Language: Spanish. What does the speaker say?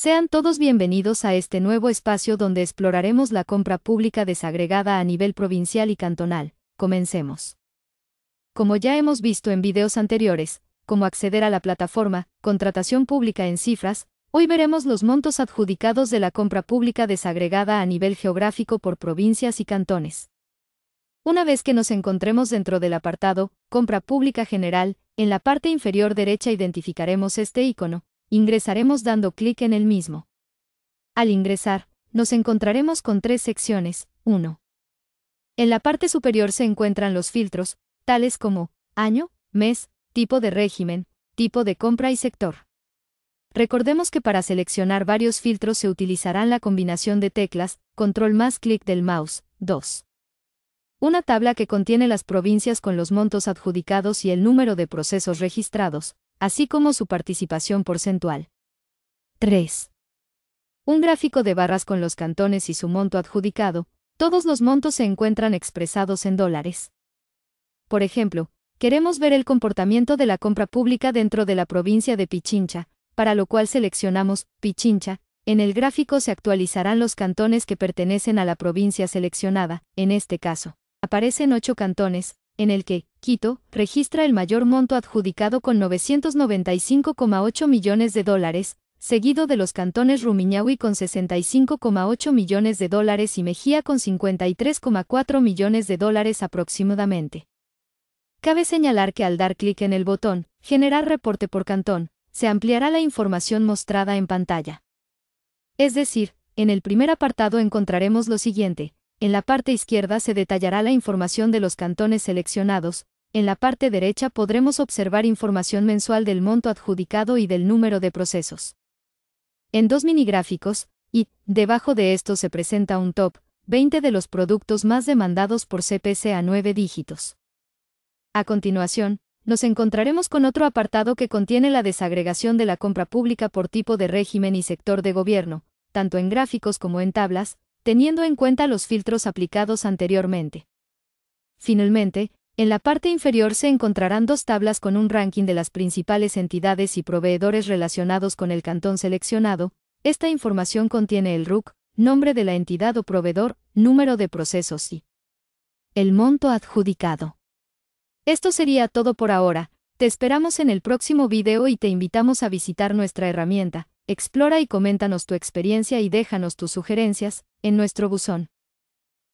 Sean todos bienvenidos a este nuevo espacio donde exploraremos la compra pública desagregada a nivel provincial y cantonal. Comencemos. Como ya hemos visto en videos anteriores, cómo acceder a la plataforma, contratación pública en cifras, hoy veremos los montos adjudicados de la compra pública desagregada a nivel geográfico por provincias y cantones. Una vez que nos encontremos dentro del apartado, compra pública general, en la parte inferior derecha identificaremos este icono, ingresaremos dando clic en el mismo. Al ingresar, nos encontraremos con tres secciones. 1. En la parte superior se encuentran los filtros, tales como año, mes, tipo de régimen, tipo de compra y sector. Recordemos que para seleccionar varios filtros se utilizarán la combinación de teclas, control más clic del mouse. 2. Una tabla que contiene las provincias con los montos adjudicados y el número de procesos registrados así como su participación porcentual. 3. Un gráfico de barras con los cantones y su monto adjudicado, todos los montos se encuentran expresados en dólares. Por ejemplo, queremos ver el comportamiento de la compra pública dentro de la provincia de Pichincha, para lo cual seleccionamos Pichincha, en el gráfico se actualizarán los cantones que pertenecen a la provincia seleccionada, en este caso. Aparecen ocho cantones, en el que, Quito, registra el mayor monto adjudicado con 995,8 millones de dólares, seguido de los cantones Rumiñahui con 65,8 millones de dólares y Mejía con 53,4 millones de dólares aproximadamente. Cabe señalar que al dar clic en el botón, Generar reporte por cantón, se ampliará la información mostrada en pantalla. Es decir, en el primer apartado encontraremos lo siguiente, en la parte izquierda se detallará la información de los cantones seleccionados, en la parte derecha podremos observar información mensual del monto adjudicado y del número de procesos. En dos minigráficos, y, debajo de estos se presenta un top, 20 de los productos más demandados por CPC a 9 dígitos. A continuación, nos encontraremos con otro apartado que contiene la desagregación de la compra pública por tipo de régimen y sector de gobierno, tanto en gráficos como en tablas, teniendo en cuenta los filtros aplicados anteriormente. Finalmente, en la parte inferior se encontrarán dos tablas con un ranking de las principales entidades y proveedores relacionados con el cantón seleccionado. Esta información contiene el RUC, nombre de la entidad o proveedor, número de procesos y el monto adjudicado. Esto sería todo por ahora, te esperamos en el próximo video y te invitamos a visitar nuestra herramienta, explora y coméntanos tu experiencia y déjanos tus sugerencias, en nuestro buzón.